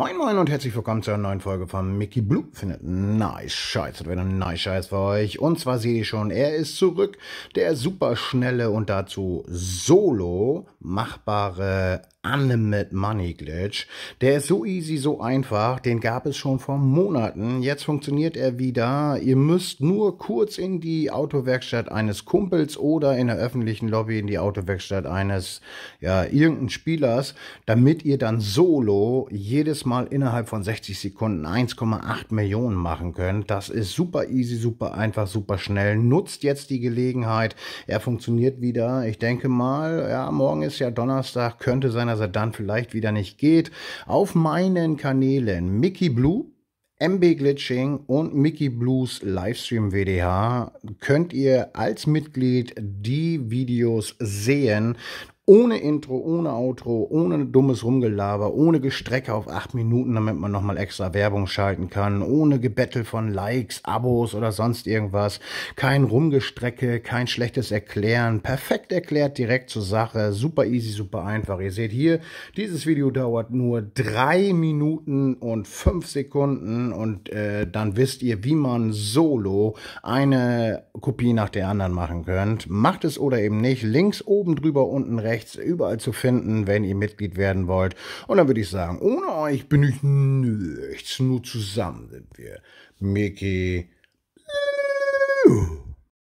Moin Moin und herzlich willkommen zu einer neuen Folge von Mickey Blue findet nice Scheiße, wenn ein nice Scheiß für euch. Und zwar seht ihr schon, er ist zurück. Der superschnelle und dazu solo machbare Unlimited Money Glitch. Der ist so easy, so einfach. Den gab es schon vor Monaten. Jetzt funktioniert er wieder. Ihr müsst nur kurz in die Autowerkstatt eines Kumpels oder in der öffentlichen Lobby in die Autowerkstatt eines, ja, irgendeinen Spielers, damit ihr dann solo jedes Mal mal innerhalb von 60 Sekunden 1,8 Millionen machen könnt. Das ist super easy, super einfach, super schnell. Nutzt jetzt die Gelegenheit. Er funktioniert wieder. Ich denke mal, ja, morgen ist ja Donnerstag. Könnte sein, dass er dann vielleicht wieder nicht geht. Auf meinen Kanälen Mickey Blue. MB Glitching und Mickey Blues Livestream WDH könnt ihr als Mitglied die Videos sehen ohne Intro, ohne Outro, ohne dummes Rumgelaber, ohne Gestrecke auf 8 Minuten, damit man nochmal extra Werbung schalten kann, ohne Gebettel von Likes, Abos oder sonst irgendwas, kein Rumgestrecke, kein schlechtes Erklären, perfekt erklärt, direkt zur Sache, super easy, super einfach. Ihr seht hier, dieses Video dauert nur 3 Minuten und 5 Sekunden und äh, dann wisst ihr, wie man solo eine Kopie nach der anderen machen könnt. Macht es oder eben nicht. Links oben drüber, unten rechts rechts überall zu finden, wenn ihr Mitglied werden wollt. Und dann würde ich sagen, ohne euch bin ich nichts, nur zusammen sind wir. Mickey.